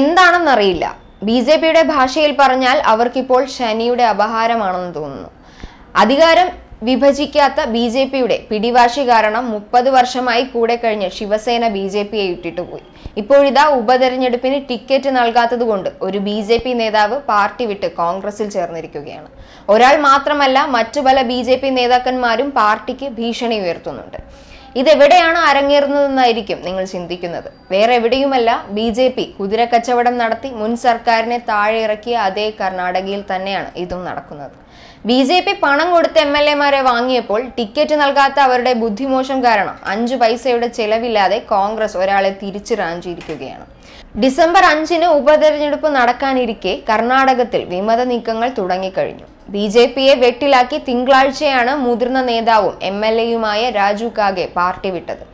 എന്താണെന്നറിയില്ല B J പിയുടെ ഭാഷയിൽ പറഞ്ഞാൽ അവർക്കിപ്പോൾ ശനിയുടെ അപഹാരമാണെന്ന് തോന്നുന്നു അധികാരം വിഭജിക്കാത്ത ബി ജെ പിയുടെ പിടിവാശി കാരണം മുപ്പത് വർഷമായി കൂടെ കഴിഞ്ഞ് ശിവസേന ബി ജെ പിയെ ഇട്ടിട്ട് പോയി ഇപ്പോഴിതാ ഉപതെരഞ്ഞെടുപ്പിന് ടിക്കറ്റ് നൽകാത്തതുകൊണ്ട് ഒരു ബി ജെ പി നേതാവ് പാർട്ടി വിട്ട് കോൺഗ്രസിൽ ചേർന്നിരിക്കുകയാണ് ഒരാൾ മാത്രമല്ല മറ്റു പല ബി ജെ പി നേതാക്കന്മാരും പാർട്ടിക്ക് ഭീഷണി ഉയർത്തുന്നുണ്ട് ഇതെവിടെയാണ് അരങ്ങേറുന്നതെന്നായിരിക്കും നിങ്ങൾ ചിന്തിക്കുന്നത് വേറെ എവിടെയുമല്ല ബി ജെ പി കച്ചവടം നടത്തി മുൻ സർക്കാരിനെ താഴെ ഇറക്കിയ അതേ കർണാടകയിൽ തന്നെയാണ് ഇതും നടക്കുന്നത് ബി ജെ പി പണം കൊടുത്ത എം എൽ എമാരെ വാങ്ങിയപ്പോൾ ടിക്കറ്റ് നൽകാത്ത അവരുടെ ബുദ്ധിമോശം കാരണം അഞ്ചു പൈസയുടെ ചെലവില്ലാതെ കോൺഗ്രസ് ഒരാളെ തിരിച്ചു റാഞ്ചിയിരിക്കുകയാണ് ഡിസംബർ അഞ്ചിന് ഉപതെരഞ്ഞെടുപ്പ് നടക്കാനിരിക്കെ കർണാടകത്തിൽ വിമത നീക്കങ്ങൾ തുടങ്ങിക്കഴിഞ്ഞു ബി ജെ പിയെ വെട്ടിലാക്കി തിങ്കളാഴ്ചയാണ് മുതിർന്ന നേതാവും എം എൽ എയുമായ രാജു കാഗെ പാർട്ടി വിട്ടത്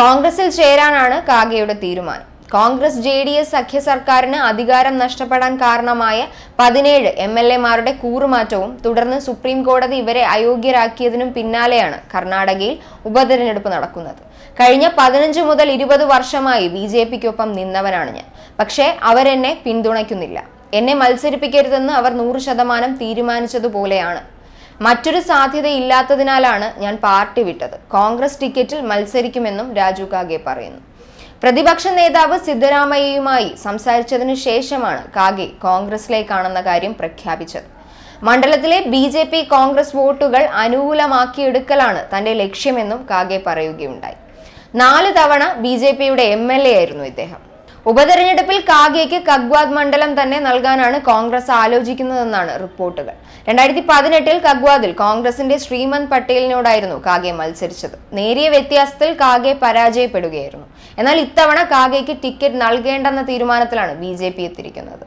കോൺഗ്രസിൽ ചേരാനാണ് കാഗെയുടെ തീരുമാനം കോൺഗ്രസ് ജെ ഡി എസ് സഖ്യ സർക്കാരിന് അധികാരം നഷ്ടപ്പെടാൻ കാരണമായ പതിനേഴ് എം എൽ എമാരുടെ കൂറുമാറ്റവും തുടർന്ന് സുപ്രീം കോടതി ഇവരെ അയോഗ്യരാക്കിയതിനും പിന്നാലെയാണ് കർണാടകയിൽ ഉപതെരഞ്ഞെടുപ്പ് നടക്കുന്നത് കഴിഞ്ഞ പതിനഞ്ച് മുതൽ ഇരുപത് വർഷമായി ബി ജെ പിക്കൊപ്പം നിന്നവനാണ് ഞാൻ പക്ഷേ അവരെന്നെ പിന്തുണയ്ക്കുന്നില്ല എന്നെ മത്സരിപ്പിക്കരുതെന്ന് അവർ നൂറ് ശതമാനം തീരുമാനിച്ചതുപോലെയാണ് മറ്റൊരു സാധ്യതയില്ലാത്തതിനാലാണ് ഞാൻ പാർട്ടി വിട്ടത് കോൺഗ്രസ് ടിക്കറ്റിൽ മത്സരിക്കുമെന്നും രാജു കാഗെ പറയുന്നു പ്രതിപക്ഷ നേതാവ് സിദ്ധരാമയ്യയുമായി സംസാരിച്ചതിനു ശേഷമാണ് കാഗെ കോൺഗ്രസിലേക്കാണെന്ന കാര്യം പ്രഖ്യാപിച്ചത് മണ്ഡലത്തിലെ ബി ജെ പി കോൺഗ്രസ് വോട്ടുകൾ അനുകൂലമാക്കിയെടുക്കലാണ് തന്റെ ലക്ഷ്യമെന്നും കാഗെ പറയുകയുണ്ടായി നാല് തവണ ബി ജെ പിയുടെ എം എൽ എ ആയിരുന്നു ഇദ്ദേഹം ഉപതെരഞ്ഞെടുപ്പിൽ കാഗേക്ക് കഗ്വാദ് മണ്ഡലം തന്നെ നൽകാനാണ് കോൺഗ്രസ് ആലോചിക്കുന്നതെന്നാണ് റിപ്പോർട്ടുകൾ രണ്ടായിരത്തി പതിനെട്ടിൽ കഗ്വാദിൽ കോൺഗ്രസിന്റെ ശ്രീമന്ത് പട്ടേലിനോടായിരുന്നു കാഗെ മത്സരിച്ചത് നേരിയ വ്യത്യാസത്തിൽ കാഗെ പരാജയപ്പെടുകയായിരുന്നു എന്നാൽ ഇത്തവണ കാഗേക്ക് ടിക്കറ്റ് നൽകേണ്ടെന്ന തീരുമാനത്തിലാണ് ബി ജെ പി എത്തിയിരിക്കുന്നത്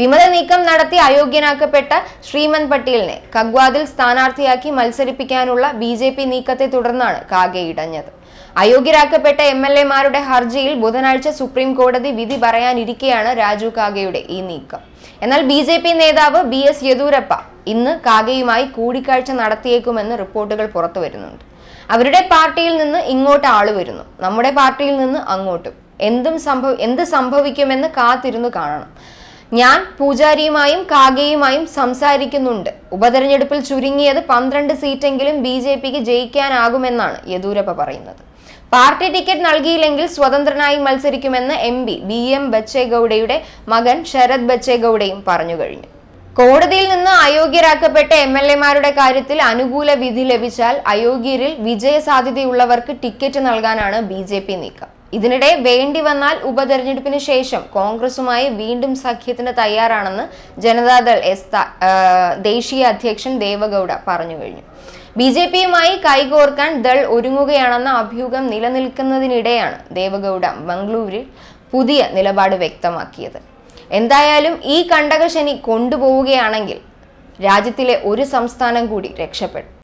വിമത നീക്കം നടത്തി അയോഗ്യനാക്കപ്പെട്ട ശ്രീമന്ത് പട്ടേലിനെ കഗ്വാദിൽ സ്ഥാനാർത്ഥിയാക്കി മത്സരിപ്പിക്കാനുള്ള ബി നീക്കത്തെ തുടർന്നാണ് കാഗെ ഇടഞ്ഞത് അയോഗ്യരാക്കപ്പെട്ട എം എൽ എമാരുടെ ഹർജിയിൽ ബുധനാഴ്ച സുപ്രീം കോടതി വിധി പറയാനിരിക്കെയാണ് രാജു കാഗയുടെ ഈ നീക്കം എന്നാൽ ബി ജെ പി നേതാവ് ബി എസ് യെദൂരപ്പ ഇന്ന് കാഗയുമായി കൂടിക്കാഴ്ച നടത്തിയേക്കുമെന്ന് റിപ്പോർട്ടുകൾ പുറത്തു വരുന്നുണ്ട് അവരുടെ പാർട്ടിയിൽ നിന്ന് ഇങ്ങോട്ട് ആള് വരുന്നു നമ്മുടെ പാർട്ടിയിൽ നിന്ന് അങ്ങോട്ടും എന്തും സംഭവ എന്ത് സംഭവിക്കുമെന്ന് കാത്തിരുന്നു കാണണം ഞാൻ പൂജാരിയുമായും കാഗയുമായും സംസാരിക്കുന്നുണ്ട് ഉപതെരഞ്ഞെടുപ്പിൽ ചുരുങ്ങിയത് പന്ത്രണ്ട് സീറ്റെങ്കിലും ബി ജെ പിക്ക് ജയിക്കാനാകുമെന്നാണ് യെദ്യൂരപ്പ പറയുന്നത് പാർട്ടി ടിക്കറ്റ് നൽകിയില്ലെങ്കിൽ സ്വതന്ത്രനായി മത്സരിക്കുമെന്ന് എം പി ബി എം ബച്ചേഗൌഡയുടെ മകൻ ശരത് ബച്ചേഗൌഡയും പറഞ്ഞു കഴിഞ്ഞു കോടതിയിൽ നിന്ന് അയോഗ്യരാക്കപ്പെട്ട എം എൽ എമാരുടെ കാര്യത്തിൽ അനുകൂല വിധി ലഭിച്ചാൽ അയോഗ്യരിൽ വിജയസാധ്യതയുള്ളവർക്ക് ടിക്കറ്റ് നൽകാനാണ് ബി നീക്കം ഇതിനിടെ വേണ്ടി വന്നാൽ ഉപതെരഞ്ഞെടുപ്പിന് ശേഷം കോൺഗ്രസുമായി വീണ്ടും സഖ്യത്തിന് തയ്യാറാണെന്ന് ജനതാദൾ എസ് ദേശീയ അധ്യക്ഷൻ ദേവഗൌഡ പറഞ്ഞു കഴിഞ്ഞു ബി ജെ പിയുമായി കൈകോർക്കാൻ ദൾ ഒരുങ്ങുകയാണെന്ന അഭ്യൂഹം നിലനിൽക്കുന്നതിനിടെയാണ് ദേവഗൌഡ ബംഗളൂരിൽ പുതിയ നിലപാട് വ്യക്തമാക്കിയത് എന്തായാലും ഈ കണ്ടകശനി കൊണ്ടുപോവുകയാണെങ്കിൽ രാജ്യത്തിലെ ഒരു സംസ്ഥാനം കൂടി രക്ഷപ്പെടും